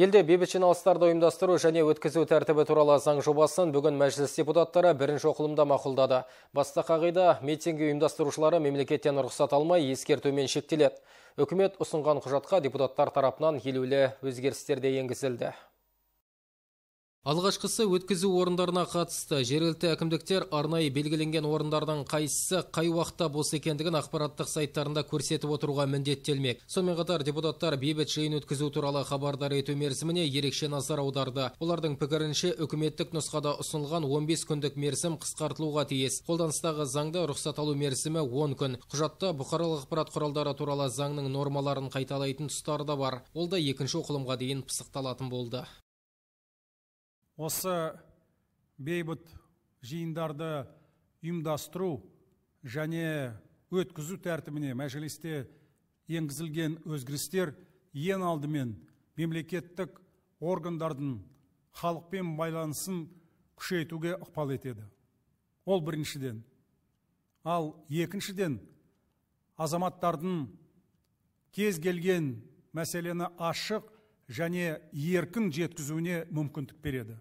елде бейбіт жиналыстарды ұйымдастыру және өткізу тәртібі туралы заң жобасын бүгін мәжіліс депутаттары бірінші оқылымда мақұлдады басты қағида митинге ұйымдастырушылары мемлекеттен рұқсат алмай ескертумен шектеледі үкімет ұсынған құжатқа депутаттар тарапынан елеулі өзгерістер де енгізілді алғашқысы өткізу орындарына қатысты жергілікті әкімдіктер арнайы белгіленген орындардың қайсысы қай уақытта бос екендігін ақпараттық сайттарында көрсетіп отыруға міндеттелмек сонымен қатар депутаттар бейбіт жиын өткізу туралы хабардар ету мерзіміне ерекше назар аударды олардың пікірінше үкіметтік нұсқада ұсынылған 15 күндік мерзім қысқартылуға тиіс қолданыстағы заңда рұқсат алу мерзімі 10 күн құжатта бұқаралық ақпарат құралдары туралы заңның нормаларын қайталайтын тұстары да бар ол да екінші оқылымға дейін пысықталатын болды осы бейбіт жиындарды ұйымдастыру және өткізу тәртібіне мәжілісте енгізілген өзгерістер ең алдымен мемлекеттік органдардың халықпен байланысын күшейтуге ықпал етеді ол біріншіден ал екіншіден азаматтардың кез келген мәселені ашық және еркін жеткізуіне мүмкіндік береді